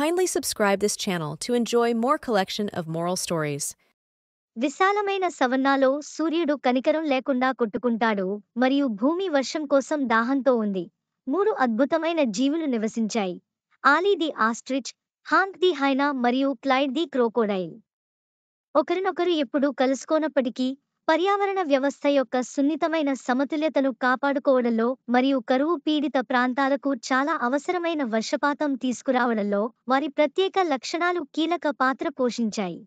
kindly subscribe this channel to enjoy more collection of moral stories. విశాలమైన సవన్నాలో సూర్యుడు కనికరం లేకుండా కొట్టుకుంటాడు మరియు భూమి వర్షం కోసం దాహంతో ఉంది మూడు అద్భుతమైన జీవులు నివసించాయి Ollie the ostrich Hank the hyena మరియు క్లైడ్ ది క్రోకోడైల్ ఒకరినొకరు ఎప్పుడూ కలుసుకోనప్పటికీ పర్యావరణ వ్యవస్థ యొక్క సున్నితమైన సమతుల్యతను కాపాడుకోవడంలో మరియు కరువు పీడిత ప్రాంతాలకు చాలా అవసరమైన వర్షపాతం తీసుకురావడంలో వారి ప్రత్యేక లక్షణాలు కీలక పాత్ర పోషించాయి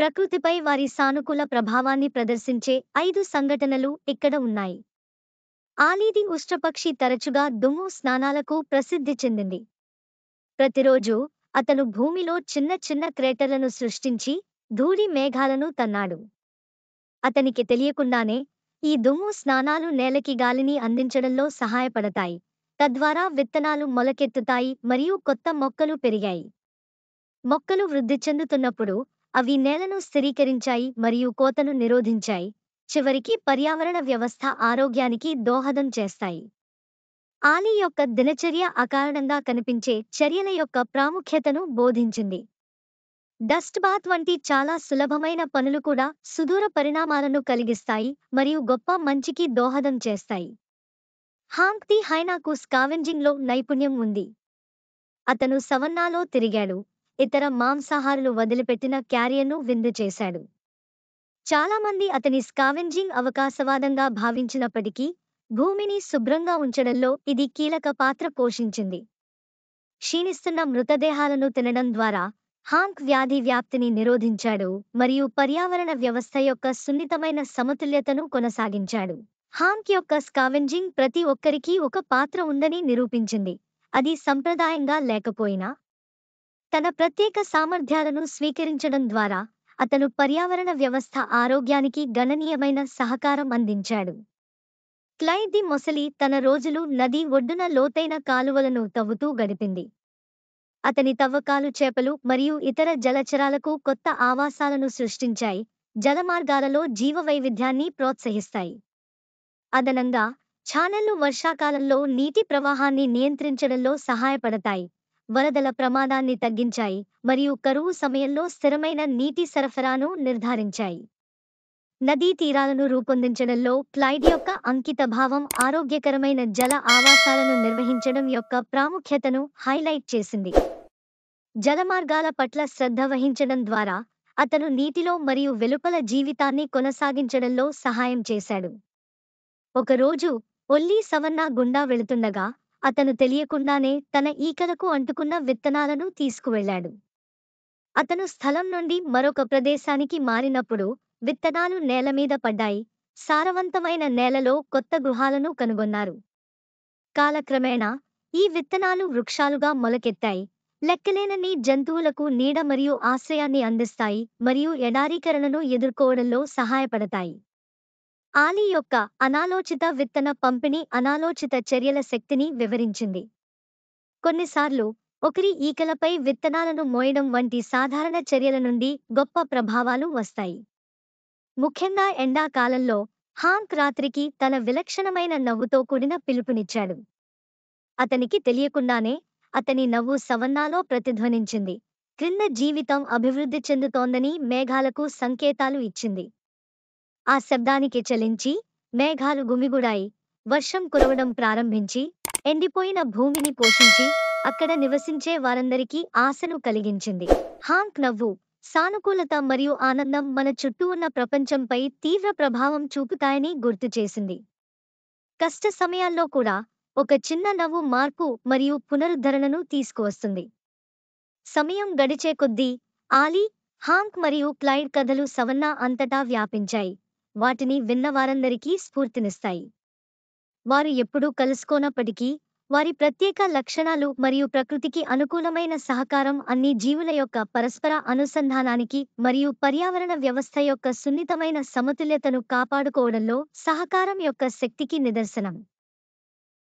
ప్రకృతిపై వారి సానుకూల ప్రభావాన్ని ప్రదర్శించే ఐదు సంఘటనలు ఇక్కడ ఉన్నాయి ఆలీది ఉష్ట్రపక్షి తరచుగా దుమ్ము స్నానాలకు ప్రసిద్ధి చెందింది ప్రతిరోజు అతను భూమిలో చిన్న చిన్న క్రేటర్లను సృష్టించి ధూళి మేఘాలను తన్నాడు అతనికి తెలియకుండానే ఈ దుమ్ము స్నానాలు నేలకి గాలిని అందించడంలో సహాయపడతాయి తద్వారా విత్తనాలు మొలకెత్తుతాయి మరియు కొత్త మొక్కలు పెరిగాయి మొక్కలు వృద్ధి చెందుతున్నప్పుడు అవి నేలను స్థిరీకరించాయి మరియు కోతను నిరోధించాయి చివరికి పర్యావరణ వ్యవస్థ ఆరోగ్యానికి దోహదం చేస్తాయి ఆలీ యొక్క దినచర్య అకారణంగా కనిపించే చర్యల యొక్క ప్రాముఖ్యతను బోధించింది డస్ట్ బాత్ వంటి చాలా సులభమైన పనులు కూడా సుదూర పరిణామాలను కలిగిస్తాయి మరియు గొప్ప మంచికి దోహదం చేస్తాయి ది హైనాకు స్కావెంజింగ్లో నైపుణ్యం ఉంది అతను సవన్నాలో తిరిగాడు ఇతర మాంసాహారులు వదిలిపెట్టిన క్యారియర్ను విందు చేశాడు చాలామంది అతని స్కావెంజింగ్ అవకాశవాదంగా భావించినప్పటికీ భూమిని శుభ్రంగా ఉంచడంలో ఇది కీలక పాత్ర పోషించింది క్షీణిస్తున్న మృతదేహాలను తినడం ద్వారా హాంక్ వ్యాధి వ్యాప్తిని నిరోధించాడు మరియు పర్యావరణ వ్యవస్థ యొక్క సున్నితమైన సమతుల్యతను కొనసాగించాడు హాంక్ యొక్క స్కావెంజింగ్ ప్రతి ఒక్కరికీ ఒక పాత్ర ఉందని నిరూపించింది అది సంప్రదాయంగా లేకపోయినా తన ప్రత్యేక సామర్థ్యాలను స్వీకరించడం ద్వారా అతను పర్యావరణ వ్యవస్థ ఆరోగ్యానికి గణనీయమైన సహకారం అందించాడు క్లైది మొసలి తన రోజులు నది ఒడ్డున లోతైన కాలువలను తవ్వుతూ గడిపింది అతని తవ్వకాలు చేపలు మరియు ఇతర జలచరాలకు కొత్త ఆవాసాలను సృష్టించాయి జలమార్గాలలో జీవవైవిధ్యాన్ని ప్రోత్సహిస్తాయి అదనంగా ఛానళ్లు వర్షాకాలంలో నీటి ప్రవాహాన్ని నియంత్రించడంలో సహాయపడతాయి వరదల ప్రమాదాన్ని తగ్గించాయి మరియు కరువు సమయంలో స్థిరమైన నీటి సరఫరాను నిర్ధారించాయి నదీ తీరాలను రూపొందించడంలో క్లైడ్ యొక్క అంకిత భావం ఆరోగ్యకరమైన జల ఆవాసాలను నిర్వహించడం యొక్క ప్రాముఖ్యతను హైలైట్ చేసింది జలమార్గాల పట్ల శ్రద్ధ వహించడం ద్వారా అతను నీటిలో మరియు వెలుపల జీవితాన్ని కొనసాగించడంలో సహాయం చేశాడు ఒకరోజు ఒల్లీ సవన్న గుండా వెళుతుండగా అతను తెలియకుండానే తన ఈకలకు అంటుకున్న విత్తనాలను తీసుకువెళ్లాడు అతను స్థలం నుండి మరొక ప్రదేశానికి మారినప్పుడు విత్తనాలు నేల మీద పడ్డాయి సారవంతమైన నేలలో కొత్త గృహాలను కనుగొన్నారు కాలక్రమేణా ఈ విత్తనాలు వృక్షాలుగా మొలకెత్తాయి లెక్కలేనన్ని జంతువులకు నీడ మరియు ఆశ్రయాన్ని అందిస్తాయి మరియు ఎడారీకరణను ఎదుర్కోవడంలో సహాయపడతాయి ఆలీ యొక్క అనాలోచిత విత్తన పంపిణీ అనాలోచిత చర్యల శక్తిని వివరించింది కొన్నిసార్లు ఒకరి ఈకలపై విత్తనాలను మోయడం వంటి సాధారణ చర్యల నుండి గొప్ప ప్రభావాలు వస్తాయి ముఖ్యంగా ఎండాకాలంలో హాంక్ రాత్రికి తన విలక్షణమైన నవ్వుతో కూడిన పిలుపునిచ్చాడు అతనికి తెలియకుండానే అతని నవ్వు సవన్నాలో ప్రతిధ్వనించింది క్రింద జీవితం అభివృద్ధి చెందుతోందని మేఘాలకు సంకేతాలు ఇచ్చింది ఆ శబ్దానికి చలించి మేఘాలు గుమిగుడాయి వర్షం కురవడం ప్రారంభించి ఎండిపోయిన భూమిని పోషించి అక్కడ నివసించే వారందరికీ ఆశను కలిగించింది హాంక్ నవ్వు సానుకూలత మరియు ఆనందం మన చుట్టూ ఉన్న ప్రపంచంపై తీవ్ర ప్రభావం చూపుతాయని గుర్తు చేసింది కష్ట సమయాల్లో కూడా ఒక చిన్న నవ్వు మార్పు మరియు పునరుద్ధరణను తీసుకువస్తుంది సమయం గడిచే కొద్దీ ఆలీ హాంక్ మరియు క్లైడ్ కథలు సవన్నా అంతటా వ్యాపించాయి వాటిని విన్నవారందరికీ స్ఫూర్తినిస్తాయి వారు ఎప్పుడూ కలుసుకోనప్పటికీ వారి ప్రత్యేక లక్షణాలు మరియు ప్రకృతికి అనుకూలమైన సహకారం అన్ని జీవుల యొక్క పరస్పర అనుసంధానానికి మరియు పర్యావరణ వ్యవస్థ యొక్క సున్నితమైన సమతుల్యతను కాపాడుకోవడంలో సహకారం యొక్క శక్తికి నిదర్శనం